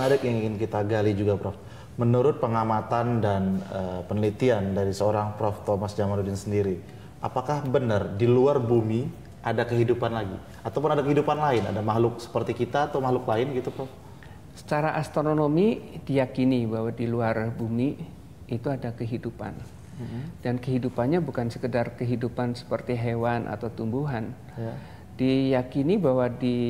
menarik yang ingin kita gali juga Prof. Menurut pengamatan dan uh, penelitian dari seorang Prof. Thomas Jamaluddin sendiri, apakah benar di luar bumi ada kehidupan lagi? Ataupun ada kehidupan lain? Ada makhluk seperti kita atau makhluk lain gitu Prof? Secara astronomi diyakini bahwa di luar bumi itu ada kehidupan. Mm-hmm. Dan kehidupannya bukan sekedar kehidupan seperti hewan atau tumbuhan. Ya. diyakini bahwa di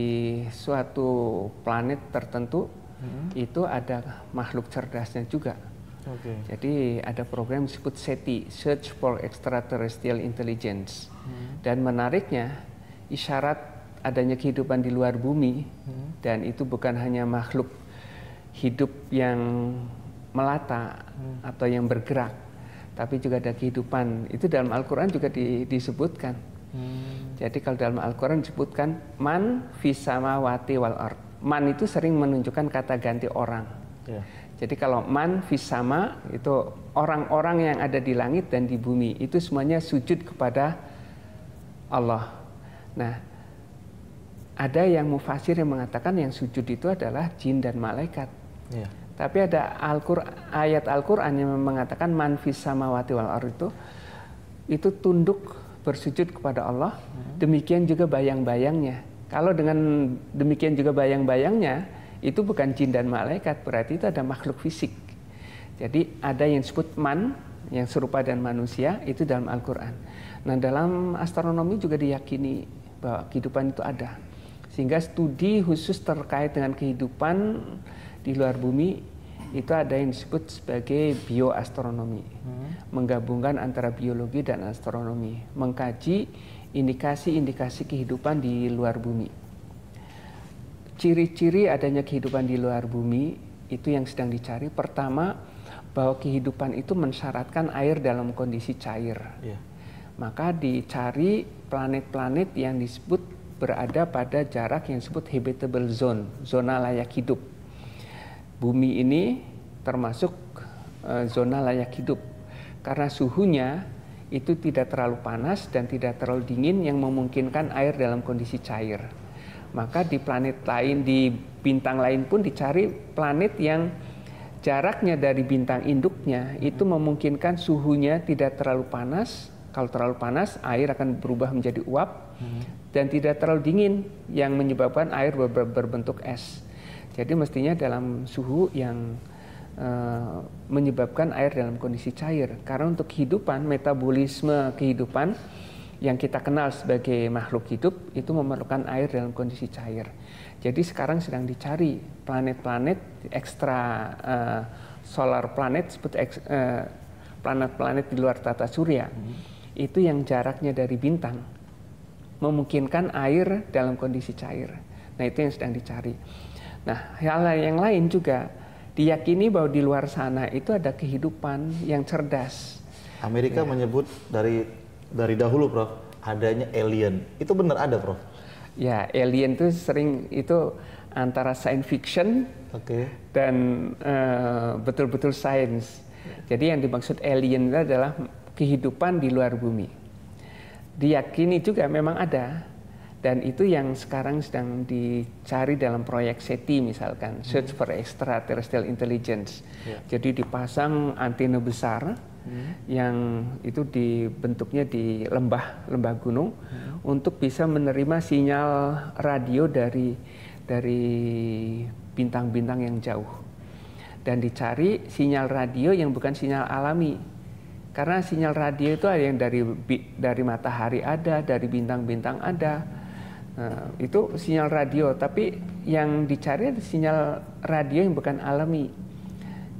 suatu planet tertentu hmm. itu ada makhluk cerdasnya juga. Okay. Jadi ada program disebut SETI, Search for Extraterrestrial Intelligence. Hmm. Dan menariknya, isyarat adanya kehidupan di luar bumi, hmm. dan itu bukan hanya makhluk hidup yang melata hmm. atau yang bergerak, tapi juga ada kehidupan. Itu dalam Al-Quran juga di, disebutkan. Hmm. Jadi kalau dalam Al-Quran disebutkan, Man fisamawati wal ard man itu sering menunjukkan kata ganti orang. Yeah. Jadi kalau man visama itu orang-orang yang ada di langit dan di bumi itu semuanya sujud kepada Allah. Nah, ada yang mufasir yang mengatakan yang sujud itu adalah jin dan malaikat. Yeah. Tapi ada Al ayat Al-Qur'an yang mengatakan man wati wal ar itu itu tunduk bersujud kepada Allah. Hmm. Demikian juga bayang-bayangnya kalau dengan demikian juga bayang-bayangnya, itu bukan jin dan malaikat, berarti itu ada makhluk fisik. Jadi ada yang disebut man, yang serupa dan manusia, itu dalam Al-Quran. Nah dalam astronomi juga diyakini bahwa kehidupan itu ada. Sehingga studi khusus terkait dengan kehidupan di luar bumi itu ada yang disebut sebagai bioastronomi, hmm. menggabungkan antara biologi dan astronomi, mengkaji indikasi-indikasi kehidupan di luar bumi. Ciri-ciri adanya kehidupan di luar bumi itu yang sedang dicari. Pertama, bahwa kehidupan itu mensyaratkan air dalam kondisi cair. Yeah. Maka dicari planet-planet yang disebut berada pada jarak yang disebut habitable zone, zona layak hidup. Bumi ini termasuk eh, zona layak hidup karena suhunya itu tidak terlalu panas dan tidak terlalu dingin yang memungkinkan air dalam kondisi cair. Maka di planet lain, di bintang lain pun dicari planet yang jaraknya dari bintang induknya itu memungkinkan suhunya tidak terlalu panas. Kalau terlalu panas, air akan berubah menjadi uap hmm. dan tidak terlalu dingin yang menyebabkan air ber berbentuk es. Jadi mestinya dalam suhu yang Eh, menyebabkan air dalam kondisi cair. Karena untuk kehidupan, metabolisme kehidupan yang kita kenal sebagai makhluk hidup itu memerlukan air dalam kondisi cair. Jadi sekarang sedang dicari planet-planet ekstra uh, solar planet seperti eh, planet-planet di luar tata surya. Hmm. Itu yang jaraknya dari bintang memungkinkan air dalam kondisi cair. Nah, itu yang sedang dicari. Nah, hal yang lain juga diyakini bahwa di luar sana itu ada kehidupan yang cerdas. Amerika ya. menyebut dari dari dahulu, Prof, adanya alien. Itu benar ada, Prof? Ya, alien itu sering itu antara science fiction okay. dan betul eh, betul-betul science. Jadi yang dimaksud alien itu adalah kehidupan di luar bumi. Diyakini juga memang ada dan itu yang sekarang sedang dicari dalam proyek SETI misalkan, hmm. Search for Extraterrestrial Intelligence. Yeah. Jadi dipasang antena besar hmm. yang itu dibentuknya di lembah-lembah gunung hmm. untuk bisa menerima sinyal radio dari dari bintang-bintang yang jauh. Dan dicari sinyal radio yang bukan sinyal alami, karena sinyal radio itu ada yang dari dari matahari ada, dari bintang-bintang ada, Nah, itu sinyal radio, tapi yang dicari adalah sinyal radio yang bukan alami.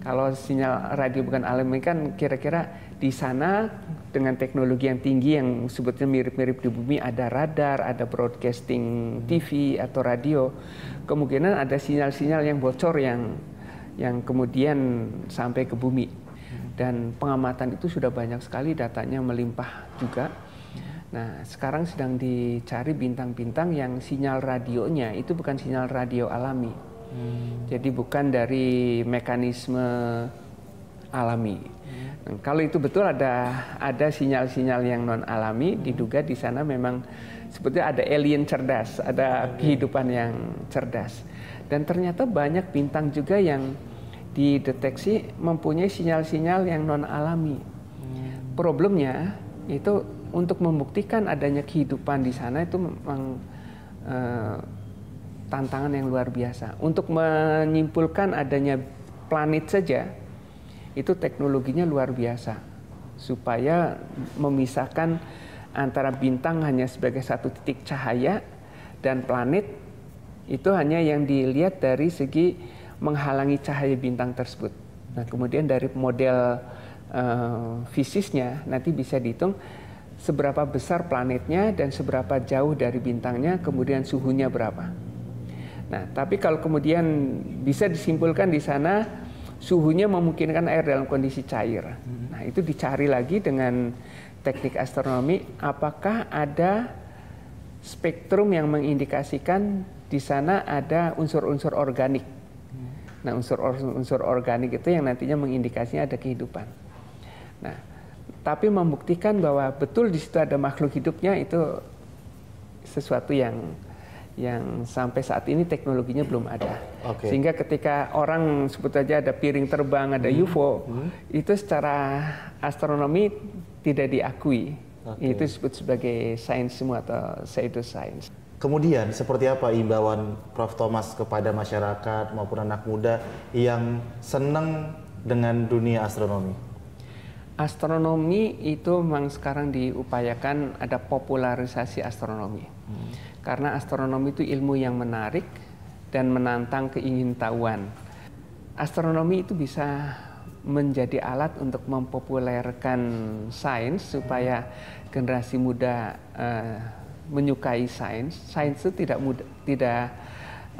Kalau sinyal radio bukan alami kan kira-kira di sana dengan teknologi yang tinggi yang sebetulnya mirip-mirip di bumi ada radar, ada broadcasting TV atau radio. Kemungkinan ada sinyal-sinyal yang bocor yang yang kemudian sampai ke bumi. Dan pengamatan itu sudah banyak sekali datanya melimpah juga Nah, sekarang sedang dicari bintang-bintang yang sinyal radionya itu bukan sinyal radio alami. Hmm. Jadi bukan dari mekanisme alami. Hmm. Nah, kalau itu betul ada ada sinyal-sinyal yang non alami, hmm. diduga di sana memang sebetulnya ada alien cerdas, ada hmm. kehidupan yang cerdas. Dan ternyata banyak bintang juga yang dideteksi mempunyai sinyal-sinyal yang non alami. Hmm. Problemnya itu untuk membuktikan adanya kehidupan di sana itu memang e, tantangan yang luar biasa. Untuk menyimpulkan adanya planet saja itu teknologinya luar biasa supaya memisahkan antara bintang hanya sebagai satu titik cahaya dan planet itu hanya yang dilihat dari segi menghalangi cahaya bintang tersebut. Nah, kemudian dari model uh, fisisnya nanti bisa dihitung seberapa besar planetnya dan seberapa jauh dari bintangnya, kemudian suhunya berapa. Nah, tapi kalau kemudian bisa disimpulkan di sana suhunya memungkinkan air dalam kondisi cair. Hmm. Nah, itu dicari lagi dengan teknik astronomi apakah ada spektrum yang mengindikasikan di sana ada unsur-unsur organik. Hmm. Nah, unsur-unsur organik itu yang nantinya mengindikasinya ada kehidupan. Nah, tapi membuktikan bahwa betul di situ ada makhluk hidupnya itu sesuatu yang yang sampai saat ini teknologinya belum ada. Okay. Sehingga ketika orang sebut aja ada piring terbang, ada hmm. UFO, hmm. itu secara astronomi tidak diakui. Okay. Itu disebut sebagai sains semua atau pseudoscience. Kemudian seperti apa imbauan Prof Thomas kepada masyarakat maupun anak muda yang senang dengan dunia astronomi? Astronomi itu memang sekarang diupayakan ada popularisasi astronomi. Hmm. Karena astronomi itu ilmu yang menarik dan menantang keingintahuan. Astronomi itu bisa menjadi alat untuk mempopulerkan sains supaya generasi muda uh, menyukai sains. Sains itu tidak mudah, tidak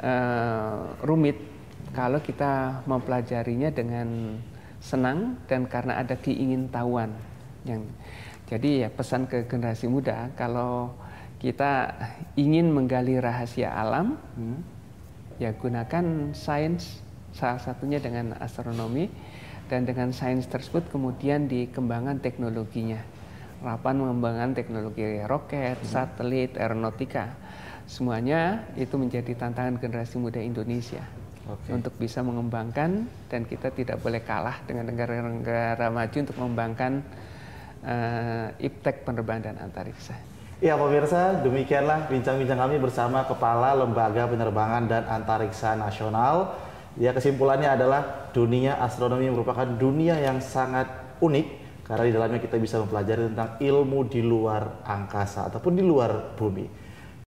uh, rumit kalau kita mempelajarinya dengan senang dan karena ada keingintahuan yang jadi ya pesan ke generasi muda kalau kita ingin menggali rahasia alam hmm, ya gunakan sains salah satunya dengan astronomi dan dengan sains tersebut kemudian dikembangkan teknologinya Rapan mengembangkan teknologi roket, hmm. satelit, aeronautika semuanya itu menjadi tantangan generasi muda Indonesia okay. untuk bisa mengembangkan dan kita tidak boleh kalah dengan negara-negara maju untuk mengembangkan uh, eh, iptek penerbangan dan antariksa. Ya pemirsa, demikianlah bincang-bincang kami bersama Kepala Lembaga Penerbangan dan Antariksa Nasional. Ya kesimpulannya adalah dunia astronomi merupakan dunia yang sangat unik karena di dalamnya kita bisa mempelajari tentang ilmu di luar angkasa ataupun di luar bumi.